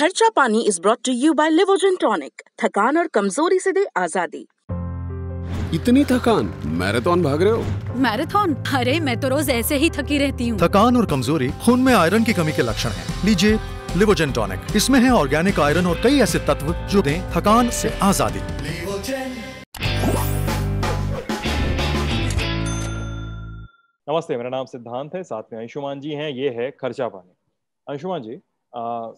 खर्चा पानी is brought to you by Livogen tonic थकान और कमजोरी से दे आजादी इतनी थकान मैराथन भाग रहे हो मैराथन अरे मैं तो रोज ऐसे ही थकी रहती हूँ थकान और कमजोरी खून में आयरन की कमी के लक्षण है लीजिए लिवोजन टॉनिक इसमें है ऑर्गेनिक आयरन और कई ऐसे तत्व जो दें थकान से आजादी नमस्ते मेरा नाम सिद्धांत है साथ में अंशुमान जी हैं ये है खर्चा पानी अंशुमान जी आ,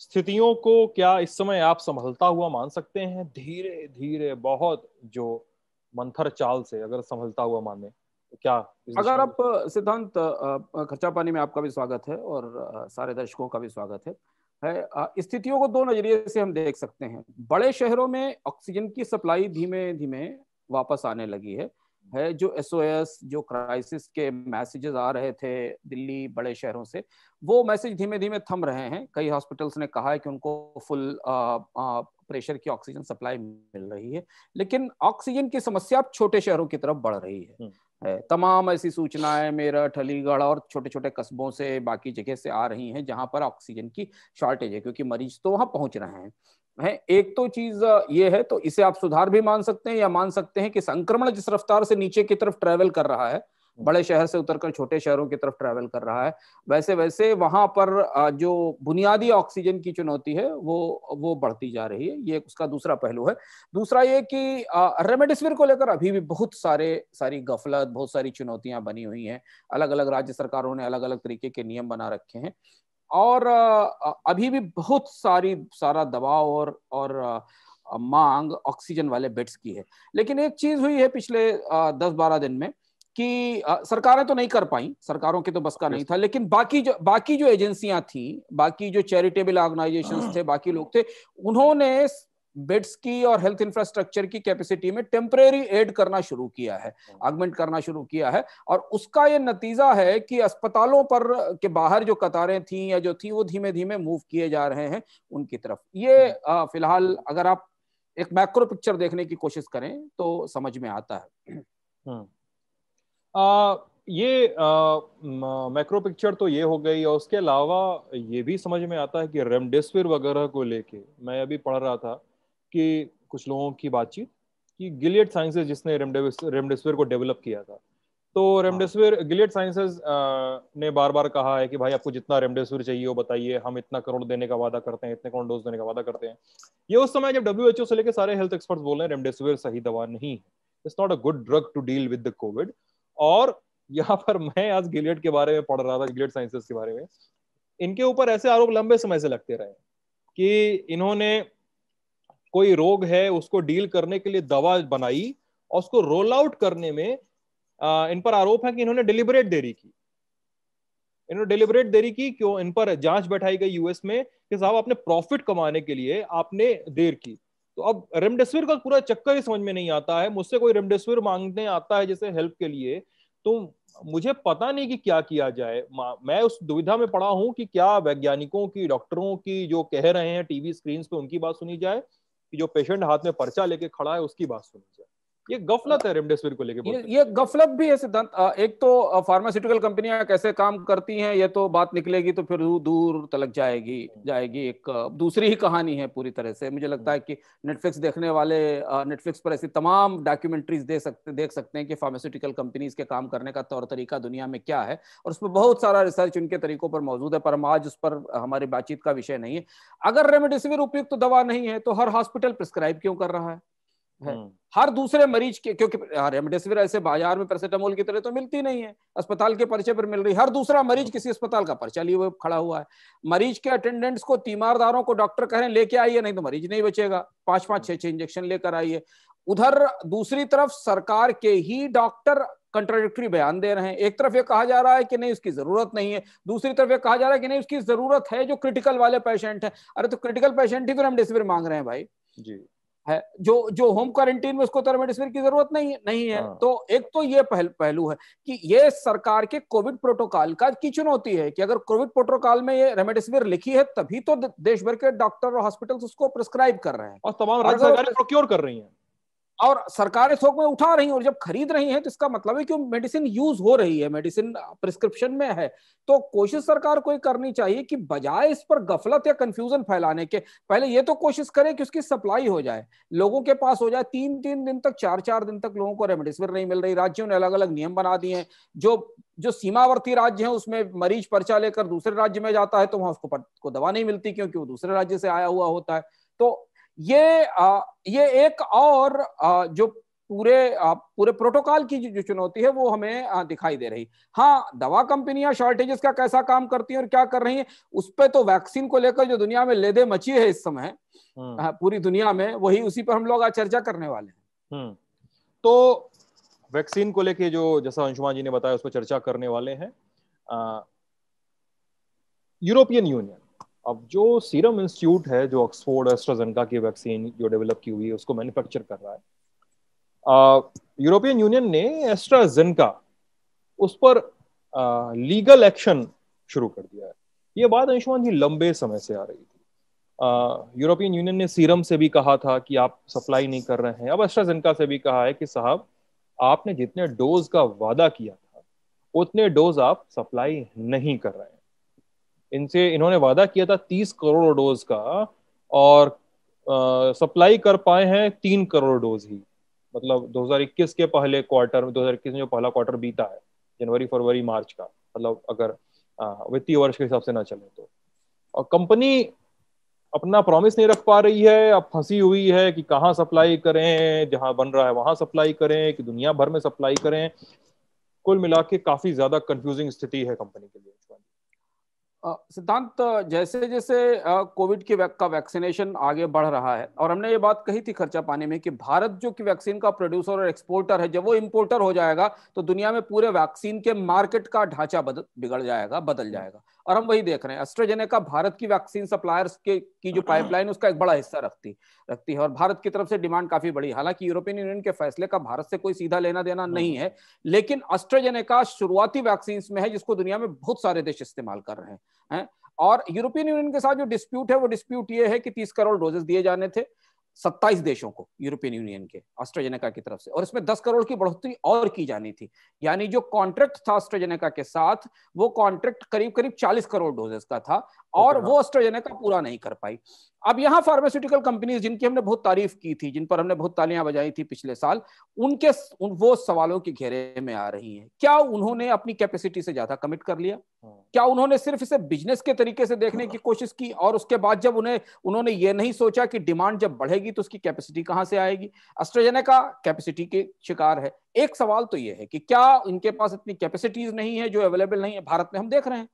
स्थितियों को क्या इस समय आप संभलता हुआ मान सकते हैं धीरे धीरे बहुत जो मंथर चाल से अगर संभलता हुआ माने तो क्या अगर आप सिद्धांत खर्चा पानी में आपका भी स्वागत है और सारे दर्शकों का भी स्वागत है है स्थितियों को दो नजरिए से हम देख सकते हैं बड़े शहरों में ऑक्सीजन की सप्लाई धीमे धीमे वापस आने लगी है है जो एस जो क्राइसिस के मैसेजेस आ रहे थे दिल्ली बड़े शहरों से वो मैसेज धीमे धीमे थम रहे हैं कई हॉस्पिटल्स ने कहा है कि उनको फुल आ, आ, प्रेशर की ऑक्सीजन सप्लाई मिल रही है लेकिन ऑक्सीजन की समस्या अब छोटे शहरों की तरफ बढ़ रही है हम्म। है तमाम ऐसी सूचनाएं मेरठ अलीगढ़ और छोटे छोटे कस्बों से बाकी जगह से आ रही हैं जहां पर ऑक्सीजन की शॉर्टेज है क्योंकि मरीज तो वहां पहुंच रहे हैं है एक तो चीज ये है तो इसे आप सुधार भी मान सकते हैं या मान सकते हैं कि संक्रमण जिस रफ्तार से नीचे की तरफ ट्रेवल कर रहा है बड़े शहर से उतरकर छोटे शहरों की तरफ ट्रैवल कर रहा है वैसे वैसे वहां पर जो बुनियादी ऑक्सीजन की चुनौती है वो वो बढ़ती जा रही है ये उसका दूसरा पहलू है दूसरा ये कि रेमडेसिविर को लेकर अभी भी बहुत सारे सारी गफलत बहुत सारी चुनौतियां बनी हुई हैं अलग अलग राज्य सरकारों ने अलग अलग तरीके के नियम बना रखे हैं और अभी भी बहुत सारी सारा दबाव और और मांग ऑक्सीजन वाले बेड्स की है लेकिन एक चीज हुई है पिछले दस बारह दिन में कि सरकारें तो नहीं कर पाई सरकारों के तो बस का नहीं था लेकिन बाकी जो बाकी जो एजेंसियां थी बाकी जो चैरिटेबल हाँ। ऑर्गेनाइजेशंस थे बाकी लोग थे उन्होंने बेड्स की और हेल्थ इंफ्रास्ट्रक्चर की कैपेसिटी में टेम्परेरी एड करना शुरू किया है आगमेंट करना शुरू किया है और उसका ये नतीजा है कि अस्पतालों पर के बाहर जो कतारें थी या जो थी वो धीमे धीमे मूव किए जा रहे हैं उनकी तरफ ये हम्म। फिलहाल अगर आप एक मैक्रो पिक्चर देखने की कोशिश करें तो समझ में आता है आ, हम्म। ये मैक्रो पिक्चर तो ये हो गई और उसके अलावा ये भी समझ में आता है कि रेमडेसिविर वगैरह को लेके मैं अभी पढ़ रहा था के कुछ लोगों की बातचीत कि गिलियड साइंसेज जिसने रेमडेसिविर को डेवलप किया था तो हाँ। रेमडेसिविर गिलियड साइंसेज ने बार बार कहा है कि भाई आपको जितना रेमडेसिविर चाहिए वो बताइए हम इतना करोड़ देने का वादा करते हैं इतने करोड़ डोज देने का वादा करते हैं ये उस समय जब डब्ल्यू से लेकर सारे हेल्थ एक्सपर्ट्स बोल रहे हैं रेमडेसिविर सही दवा नहीं है it's not a good drug to deal with the COVID और यहाँ पर मैं आज गिलियड के बारे में पढ़ रहा था गिलियड साइंसेज के बारे में इनके ऊपर ऐसे आरोप लंबे समय से लगते रहे कि इन्होंने कोई रोग है उसको डील करने के लिए दवा बनाई और उसको रोल आउट करने में आ, इन पर आरोप है कि इन्होंने डिलीबरेट देरी की इन्होंने डिलीबरेट देरी की क्यों इन पर जांच बैठाई गई यूएस में कि साहब आपने प्रॉफिट कमाने के लिए आपने देर की तो अब रेमडेसिविर का पूरा चक्कर ही समझ में नहीं आता है मुझसे कोई रेमडेसिविर मांगने आता है जैसे हेल्प के लिए तो मुझे पता नहीं कि क्या किया जाए मैं उस दुविधा में पड़ा हूं कि क्या वैज्ञानिकों की डॉक्टरों की जो कह रहे हैं टीवी स्क्रीन पे उनकी बात सुनी जाए कि जो पेशेंट हाथ में पर्चा लेके खड़ा है उसकी बात सुनी जाए ये गफलत है रेमडेसिविर को लेकर ये, गफलत भी है सिद्धांत एक तो फार्मास्यूटिकल कंपनियां कैसे काम करती हैं ये तो बात निकलेगी तो फिर दूर तलक जाएगी हम्म। जाएगी एक दूसरी ही कहानी है पूरी तरह से मुझे लगता है कि नेटफ्लिक्स देखने वाले नेटफ्लिक्स पर ऐसी तमाम डॉक्यूमेंट्रीज दे सकते देख सकते हैं कि फार्मास्यूटिकल कंपनीज के काम करने का तौर तरीका दुनिया में क्या है और उसमें बहुत सारा रिसर्च उनके तरीकों पर मौजूद है पर हम आज उस पर हमारी बातचीत का विषय नहीं है अगर रेमडेसिविर उपयुक्त दवा नहीं है तो हर हॉस्पिटल प्रिस्क्राइब क्यों कर रहा है है हम्म। हर दूसरे मरीज के क्योंकि हाँ, रेमडेसिविर ऐसे बाजार में पैरासिटामोल की तरह तो मिलती नहीं है अस्पताल के पर्चे पर मिल रही हर दूसरा मरीज किसी अस्पताल का पर्चा लिए हुए खड़ा हुआ है मरीज के अटेंडेंट्स को तीमारदारों को डॉक्टर कह रहे हैं लेके आइए नहीं तो मरीज नहीं बचेगा पांच पांच छह छह इंजेक्शन लेकर आइए उधर दूसरी तरफ सरकार के ही डॉक्टर कंट्राडिक्टरी बयान दे रहे हैं एक तरफ ये कहा जा रहा है कि नहीं उसकी जरूरत नहीं है दूसरी तरफ ये कहा जा रहा है कि नहीं उसकी जरूरत है जो क्रिटिकल वाले पेशेंट है अरे तो क्रिटिकल पेशेंट ही तो रेमडेसिविर मांग रहे हैं भाई जी है जो जो होम क्वारंटीन में उसको थर्माडिस्फेयर की जरूरत नहीं नहीं है हाँ। तो एक तो ये पहल, पहलू है कि ये सरकार के कोविड प्रोटोकॉल का की चुनौती है कि अगर कोविड प्रोटोकॉल में ये रेमडेसिविर लिखी है तभी तो देश भर के डॉक्टर और हॉस्पिटल उसको प्रिस्क्राइब कर रहे हैं और तमाम राज्य सरकारें प्रोक्योर कर रही है और सरकारें थोक में उठा रही हैं और जब खरीद रही हैं तो इसका मतलब है कि मेडिसिन यूज हो रही है मेडिसिन प्रिस्क्रिप्शन में है तो कोशिश सरकार को करनी चाहिए कि बजाय इस पर गफलत या कंफ्यूजन फैलाने के पहले ये तो कोशिश करें कि उसकी सप्लाई हो जाए लोगों के पास हो जाए तीन तीन दिन तक चार चार दिन तक लोगों को रेमडेसिविर नहीं मिल रही राज्यों ने अलग अलग नियम बना दिए हैं जो जो सीमावर्ती राज्य है उसमें मरीज पर्चा लेकर दूसरे राज्य में जाता है तो वहां उसको को दवा नहीं मिलती क्योंकि वो दूसरे राज्य से आया हुआ होता है तो ये आ, ये एक और आ, जो पूरे पूरे प्रोटोकॉल की जो चुनौती है वो हमें दिखाई दे रही हाँ दवा कंपनियां शॉर्टेजेस का कैसा काम करती हैं और क्या कर रही हैं उस पर तो वैक्सीन को लेकर जो दुनिया में लेदे मची है इस समय हम्म। पूरी दुनिया में वही उसी पर हम लोग आज चर्चा करने वाले हैं हम्म। तो वैक्सीन को लेके जो जैसा अंशुमान जी ने बताया उस पर चर्चा करने वाले हैं यूरोपियन यूनियन अब जो सीरम इंस्टीट्यूट है जो ऑक्सफोर्ड एस्ट्राजेंका की वैक्सीन जो डेवलप की हुई है उसको मैन्युफैक्चर कर रहा है यूरोपियन यूनियन ने एस्ट्राजेंका उस पर आ, लीगल एक्शन शुरू कर दिया है ये बात अंशुमान जी लंबे समय से आ रही थी यूरोपियन यूनियन ने सीरम से भी कहा था कि आप सप्लाई नहीं कर रहे हैं अब एस्ट्राजेंका से भी कहा है कि साहब आपने जितने डोज का वादा किया था उतने डोज आप सप्लाई नहीं कर रहे हैं इनसे इन्होंने वादा किया था तीस करोड़ डोज का और सप्लाई कर पाए हैं तीन करोड़ डोज ही मतलब 2021 के पहले क्वार्टर में 2021 में जो पहला क्वार्टर बीता है जनवरी फरवरी मार्च का मतलब अगर वित्तीय वर्ष के हिसाब से ना चले तो और कंपनी अपना प्रॉमिस नहीं रख पा रही है अब फंसी हुई है कि कहाँ सप्लाई करें जहाँ बन रहा है वहां सप्लाई करें कि दुनिया भर में सप्लाई करें कुल मिला के काफी ज्यादा कंफ्यूजिंग स्थिति है कंपनी के लिए सिद्धांत जैसे जैसे कोविड के का वैक्सीनेशन आगे बढ़ रहा है और हमने ये बात कही थी खर्चा पाने में कि भारत जो कि वैक्सीन का प्रोड्यूसर और एक्सपोर्टर है जब वो इंपोर्टर हो जाएगा तो दुनिया में पूरे वैक्सीन के मार्केट का ढांचा बिगड़ जाएगा बदल हम्म। जाएगा और हम वही देख रहे हैं एस्ट्राजेनेका भारत की वैक्सीन सप्लायर्स के की जो पाइपलाइन उसका एक बड़ा हिस्सा रखती रखती है और भारत की तरफ से डिमांड काफी बड़ी हालांकि यूरोपियन यूनियन के फैसले का भारत से कोई सीधा लेना देना हम्म। नहीं है लेकिन एस्ट्राजेनेका शुरुआती वैक्सीन में है जिसको दुनिया में बहुत सारे देश इस्तेमाल कर रहे हैं और यूरोपियन यूनियन के साथ जो डिस्प्यूट है वो डिस्प्यूट ये है कि तीस करोड़ डोजेस दिए जाने थे सत्ताईस देशों को यूरोपियन यूनियन के ऑस्ट्रेजेनेका की तरफ से और इसमें दस करोड़ की बढ़ोतरी और की जानी थी यानी जो कॉन्ट्रैक्ट था ऑस्ट्रेजेनेका के साथ वो कॉन्ट्रैक्ट करीब करीब चालीस करोड़ डोजेस का था तो और वो ऑस्ट्रेजेनेका हाँ। पूरा नहीं कर पाई अब यहाँ फार्मास्यूटिकल कंपनीज जिनकी हमने बहुत तारीफ की थी जिन पर हमने बहुत तालियां बजाई थी पिछले साल उनके उन, वो सवालों के घेरे में आ रही हैं क्या उन्होंने अपनी कैपेसिटी से ज्यादा कमिट कर लिया हाँ। क्या उन्होंने सिर्फ इसे बिजनेस के तरीके से देखने की कोशिश की और उसके बाद जब उन्हें उन्होंने ये नहीं सोचा कि डिमांड जब बढ़ेगी तो उसकी कैपेसिटी कहाँ से आएगी का कैपेसिटी के शिकार है एक सवाल तो ये है कि क्या इनके पास इतनी कैपेसिटीज नहीं है जो अवेलेबल नहीं है भारत में हम देख रहे हैं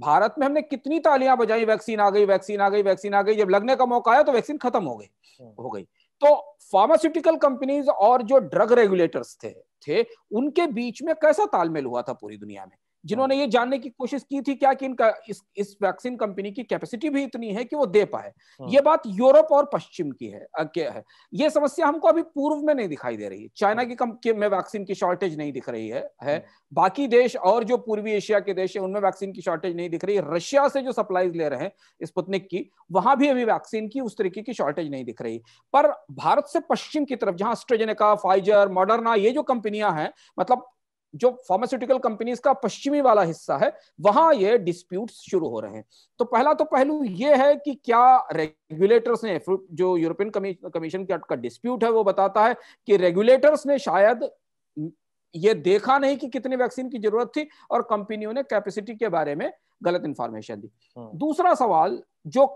भारत में हमने कितनी तालियां बजाई वैक्सीन आ गई वैक्सीन आ गई वैक्सीन आ गई जब लगने का मौका आया तो वैक्सीन खत्म हो गई हम्म। हो गई तो फार्मास्यूटिकल कंपनीज और जो ड्रग रेगुलेटर्स थे थे उनके बीच में कैसा तालमेल हुआ था पूरी दुनिया में जिन्होंने ये जानने की कोशिश की थी क्या कि इनका इस इस वैक्सीन कंपनी की कैपेसिटी भी इतनी है कि वो दे पाए हाँ। ये बात यूरोप और पश्चिम की है क्या है ये समस्या हमको अभी पूर्व में नहीं दिखाई दे रही है चाइना हाँ। की कम के में वैक्सीन की शॉर्टेज नहीं दिख रही है है हाँ। बाकी देश और जो पूर्वी एशिया के देश है उनमें वैक्सीन की शॉर्टेज नहीं दिख रही है रशिया से जो सप्लाईज ले रहे हैं स्पुतनिक की वहां भी अभी वैक्सीन की उस तरीके की शॉर्टेज नहीं दिख रही पर भारत से पश्चिम की तरफ जहां एस्ट्रेजेनेका फाइजर मॉडर्ना ये जो कंपनियां हैं मतलब जो फार्मास्यूटिकल कंपनीज का पश्चिमी वाला हिस्सा है वहां ये डिस्प्यूट शुरू हो रहे हैं तो पहला तो पहलू ये है कि क्या रेगुलेटर्स ने जो यूरोपियन कमीशन के का डिस्प्यूट है वो बताता है कि रेगुलेटर्स ने शायद ये देखा नहीं कि कितने वैक्सीन की जरूरत थी और कंपनियों ने कैपेसिटी के बारे में गलत इंफॉर्मेशन दी हाँ। दूसरा सवाल जो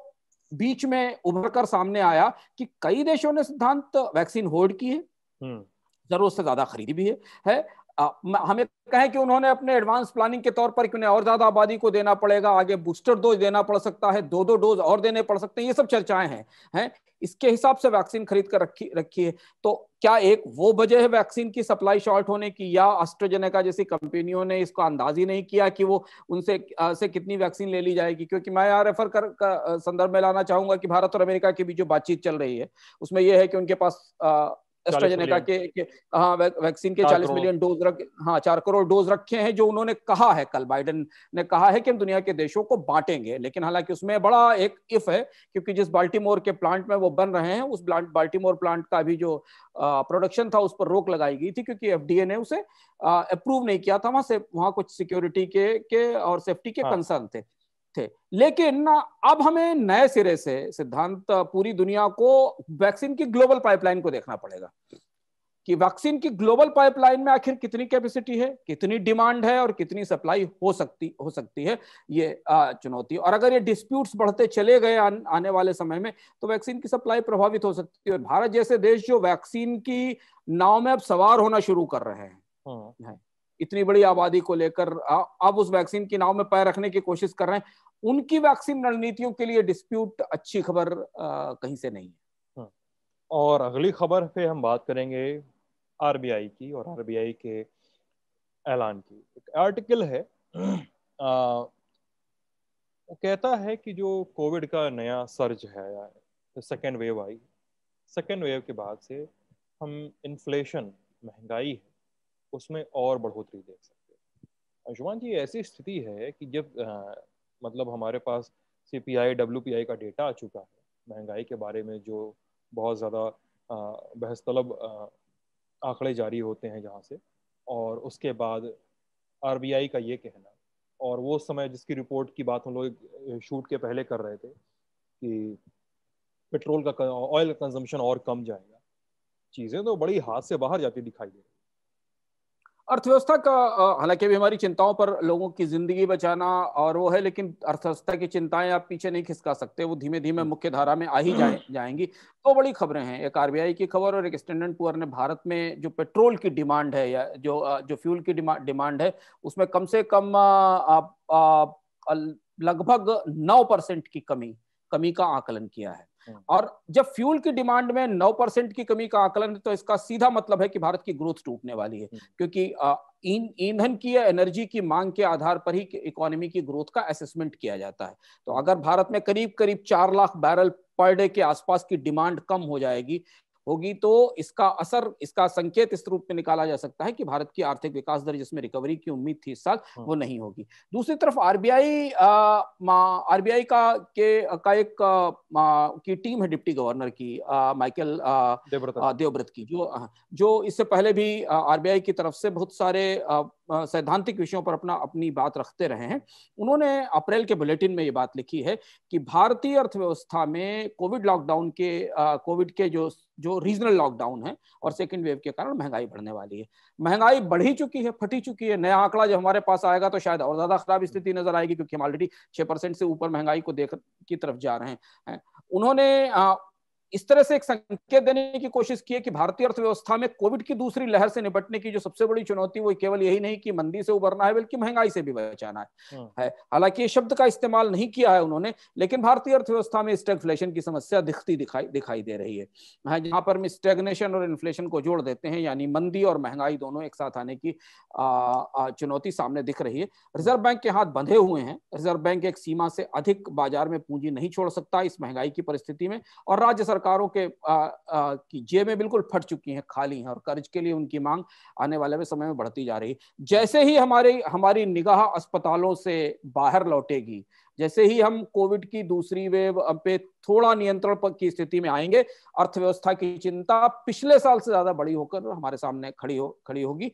बीच में उभर कर सामने आया कि कई देशों ने सिद्धांत वैक्सीन होल्ड की है हम्म। जरूरत से ज्यादा खरीदी भी है, है हमें कहें कि उन्होंने अपने एडवांस प्लानिंग के तौर पर कि उन्हें और ज्यादा आबादी को देना पड़ेगा आगे बूस्टर डोज देना पड़ सकता है दो दो डोज और देने पड़ सकते हैं ये सब चर्चाएं हैं हैं इसके हिसाब से वैक्सीन खरीद कर रखी रखी है तो क्या एक वो वजह है वैक्सीन की सप्लाई शॉर्ट होने की या एस्ट्रोजेनेका जैसी कंपनियों ने इसको अंदाज ही नहीं किया कि वो उनसे से कितनी वैक्सीन ले ली जाएगी क्योंकि मैं यहाँ रेफर कर, संदर्भ में लाना चाहूंगा कि भारत और अमेरिका के बीच जो बातचीत चल रही है उसमें यह है कि उनके पास एस्ट्राजेनेका के, के हाँ वैक्सीन के 40 मिलियन डोज रख हाँ चार करोड़ डोज रखे हैं जो उन्होंने कहा है कल बाइडन ने कहा है कि हम दुनिया के देशों को बांटेंगे लेकिन हालांकि उसमें बड़ा एक इफ है क्योंकि जिस बाल्टीमोर के प्लांट में वो बन रहे हैं उस बाल्टीमोर प्लांट का भी जो प्रोडक्शन था उस पर रोक लगाई गई थी क्योंकि एफ ने उसे अप्रूव नहीं किया था वहां से वहां कुछ सिक्योरिटी के के और सेफ्टी के हाँ। कंसर्न थे थे लेकिन अब हमें नए सिरे से सिद्धांत पूरी दुनिया को वैक्सीन की ग्लोबल पाइपलाइन को देखना पड़ेगा कि वैक्सीन की ग्लोबल पाइपलाइन में आखिर कितनी कैपेसिटी है कितनी डिमांड है और कितनी सप्लाई हो सकती हो सकती है ये चुनौती और अगर ये डिस्प्यूट्स बढ़ते चले गए आ, आने वाले समय में तो वैक्सीन की सप्लाई प्रभावित हो सकती है और भारत जैसे देश जो वैक्सीन की नाव में अब सवार होना शुरू कर रहे हैं हम्म। इतनी बड़ी आबादी को लेकर अब उस वैक्सीन के नाव में पैर रखने की कोशिश कर रहे हैं उनकी वैक्सीन रणनीतियों के लिए डिस्प्यूट अच्छी खबर कहीं से नहीं है हाँ। और अगली खबर पे हम बात करेंगे आरबीआई की और आरबीआई के ऐलान की एक आर्टिकल है आ, वो कहता है कि जो कोविड का नया सर्ज है तो सेकेंड वेव आई सेकेंड वेव के बाद से हम इन्फ्लेशन महंगाई है उसमें और बढ़ोतरी देख सकते हैं अंशुमान जी ऐसी स्थिति है कि जब आ, मतलब हमारे पास C P I W P I का डेटा आ चुका है महंगाई के बारे में जो बहुत ज़्यादा बहस तलब आंकड़े जारी होते हैं जहाँ से और उसके बाद आर बी आई का ये कहना और वो समय जिसकी रिपोर्ट की बात हम लोग शूट के पहले कर रहे थे कि पेट्रोल का ऑयल का कंजम्पशन और कम जाएगा चीज़ें तो बड़ी हाथ से बाहर जाती दिखाई दे रही अर्थव्यवस्था का हालांकि अभी हमारी चिंताओं पर लोगों की जिंदगी बचाना और वो है लेकिन अर्थव्यवस्था की चिंताएं आप पीछे नहीं खिसका सकते वो धीमे धीमे हम्म। मुख्य धारा में आ ही जाए हम्म। जाएंगी दो तो बड़ी खबरें हैं एक आरबीआई की खबर और एक स्टैंडर्ड पुअर ने भारत में जो पेट्रोल की डिमांड है या जो जो फ्यूल की डिमांड है उसमें कम से कम लगभग नौ परसेंट की कमी कमी का आकलन किया है हम्म। और जब फ्यूल की डिमांड में नौ परसेंट की कमी का आकलन है तो इसका सीधा मतलब है कि भारत की ग्रोथ टूटने वाली है हम्म। क्योंकि ईंधन की या एनर्जी की मांग के आधार पर ही इकोनॉमी की ग्रोथ का असेसमेंट किया जाता है तो अगर भारत में करीब करीब चार लाख बैरल पर डे के आसपास की डिमांड कम हो जाएगी होगी तो इसका असर इसका संकेत इस रूप में निकाला जा सकता है कि भारत की आर्थिक विकास दर जिसमें रिकवरी की उम्मीद थी इस साल हाँ। वो नहीं होगी दूसरी तरफ आरबीआई आरबीआई का के का एक आ, की टीम है डिप्टी गवर्नर की माइकल देवव्रत की जो जो इससे पहले भी आरबीआई की तरफ से बहुत सारे सैद्धांतिक विषयों पर अपना अपनी बात रखते रहे हैं उन्होंने अप्रैल के बुलेटिन में ये बात लिखी है कि भारतीय अर्थव्यवस्था में कोविड लॉकडाउन के कोविड के जो जो रीजनल लॉकडाउन है और सेकेंड वेव के कारण महंगाई बढ़ने वाली है महंगाई बढ़ ही चुकी है फटी चुकी है नया आंकड़ा जब हमारे पास आएगा तो शायद और ज्यादा खराब स्थिति नजर आएगी क्योंकि हम ऑलरेडी छह परसेंट से ऊपर महंगाई को देख की तरफ जा रहे हैं उन्होंने इस तरह से एक संकेत देने की कोशिश की है कि भारतीय अर्थव्यवस्था में कोविड की दूसरी लहर से निपटने की जो सबसे बड़ी चुनौती वो केवल यही नहीं कि मंदी से उबरना है बल्कि महंगाई से भी बचाना है, हाँ। है। हालांकि ये शब्द का इस्तेमाल नहीं किया है उन्होंने लेकिन भारतीय अर्थव्यवस्था में स्टेगफ्लेशन की समस्या दिखती दिखाई दिखाई दे रही है हाँ, जहां पर हम स्टेगनेशन और इन्फ्लेशन को जोड़ देते हैं यानी मंदी और महंगाई दोनों एक साथ आने की चुनौती सामने दिख रही है रिजर्व बैंक के हाथ बंधे हुए हैं रिजर्व बैंक एक सीमा से अधिक बाजार में पूंजी नहीं छोड़ सकता इस महंगाई की परिस्थिति में और राज्य सरकार सरकारों के आ, की जेबें बिल्कुल फट चुकी हैं खाली हैं और कर्ज के लिए उनकी मांग आने वाले में समय में बढ़ती जा रही है जैसे ही हमारी हमारी निगाह अस्पतालों से बाहर लौटेगी जैसे ही हम कोविड की दूसरी वेव पे थोड़ा नियंत्रण की स्थिति में आएंगे अर्थव्यवस्था की चिंता पिछले साल से ज्यादा बड़ी होकर हमारे सामने खड़ी हो खड़ी होगी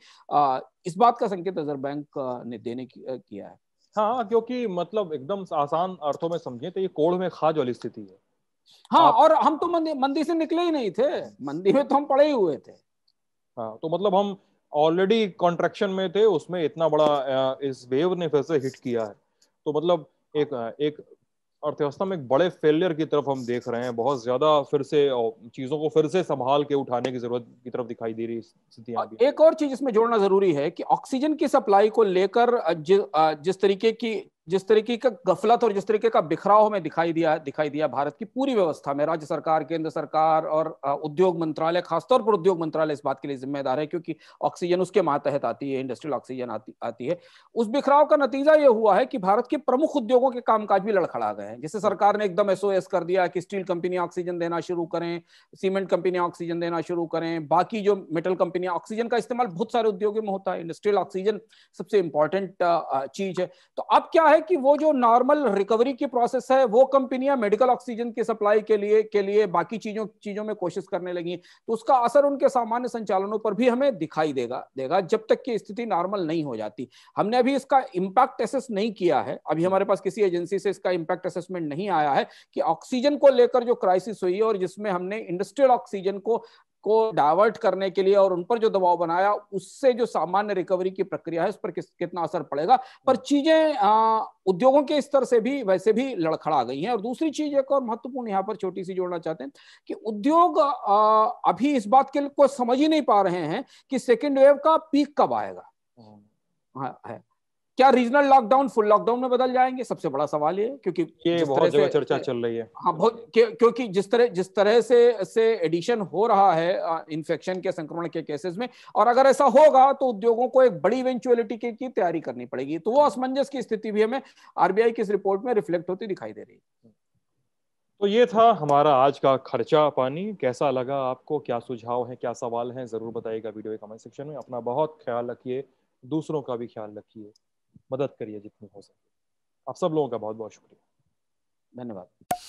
इस बात का संकेत रिजर्व बैंक ने देने की, किया है हाँ क्योंकि मतलब एकदम आसान अर्थों में समझे तो ये कोड़ में खाज वाली स्थिति है हाँ और हम तो मंदिर मंदी से निकले ही नहीं थे मंदिर में तो हम पड़े ही हुए थे हाँ तो मतलब हम ऑलरेडी कॉन्ट्रेक्शन में थे उसमें इतना बड़ा इस वेव ने फिर से हिट किया है तो मतलब एक एक अर्थव्यवस्था में एक बड़े फेलियर की तरफ हम देख रहे हैं बहुत ज्यादा फिर से चीजों को फिर से संभाल के उठाने की जरूरत की तरफ दिखाई दे रही है एक और चीज इसमें जोड़ना जरूरी है कि ऑक्सीजन की सप्लाई को लेकर जि, जिस तरीके की जिस तरीके का गफलत और जिस तरीके का बिखराव हमें दिखाई दिया दिखाई दिया भारत की पूरी व्यवस्था में राज्य सरकार केंद्र सरकार और उद्योग मंत्रालय खासतौर पर उद्योग मंत्रालय इस बात के लिए जिम्मेदार है क्योंकि ऑक्सीजन उसके मातहत आती है इंडस्ट्रियल ऑक्सीजन आती आती है उस बिखराव का नतीजा ये हुआ है कि भारत के प्रमुख उद्योगों के कामकाज भी लड़खड़ा गए हैं जैसे सरकार ने एकदम एसओ कर दिया कि स्टील कंपनियां ऑक्सीजन देना शुरू करें सीमेंट कंपनियां ऑक्सीजन देना शुरू करें बाकी जो मेटल कंपनियां ऑक्सीजन का इस्तेमाल बहुत सारे उद्योगों में होता है इंडस्ट्रियल ऑक्सीजन सबसे इंपॉर्टेंट चीज है तो अब क्या है है कि वो जो नॉर्मल रिकवरी की प्रोसेस है वो कंपनियां मेडिकल ऑक्सीजन की सप्लाई के लिए के लिए बाकी चीजों चीजों में कोशिश करने लगी तो उसका असर उनके सामान्य संचालनों पर भी हमें दिखाई देगा देगा जब तक की स्थिति नॉर्मल नहीं हो जाती हमने अभी इसका इम्पैक्ट एसेस नहीं किया है अभी हमारे पास किसी एजेंसी से इसका इम्पैक्ट असेसमेंट नहीं आया है कि ऑक्सीजन को लेकर जो क्राइसिस हुई है और जिसमें हमने इंडस्ट्रियल ऑक्सीजन को को डाइवर्ट करने के लिए और उन पर जो दबाव बनाया उससे जो सामान्य रिकवरी की प्रक्रिया है उस पर किस, कितना असर पड़ेगा पर हम्म। चीजें उद्योगों के स्तर से भी वैसे भी लड़खड़ा गई हैं और दूसरी चीज एक और महत्वपूर्ण यहाँ पर छोटी सी जोड़ना चाहते हैं कि उद्योग आ, अभी इस बात के कोई समझ ही नहीं पा रहे हैं कि सेकेंड वेव का पीक कब आएगा हम्म। हाँ, है क्या रीजनल लॉकडाउन फुल लॉकडाउन में बदल जाएंगे सबसे बड़ा सवाल ये क्योंकि ये बहुत जगह चर्चा चल रही है हाँ बहुत क्योंकि जिस तरह जिस तरह से से एडिशन हो रहा है इन्फेक्शन के संक्रमण के केसेस में और अगर ऐसा होगा तो उद्योगों को एक बड़ी इवेंचुअलिटी की, की तैयारी करनी पड़ेगी तो वो असमंजस की स्थिति भी हमें आरबीआई की इस रिपोर्ट में रिफ्लेक्ट होती दिखाई दे रही है तो ये था हमारा आज का खर्चा पानी कैसा लगा आपको क्या सुझाव है क्या सवाल है जरूर बताइएगा वीडियो के कमेंट सेक्शन में अपना बहुत ख्याल रखिए दूसरों का भी ख्याल रखिए मदद करिए जितनी हो सके आप सब लोगों का बहुत बहुत शुक्रिया धन्यवाद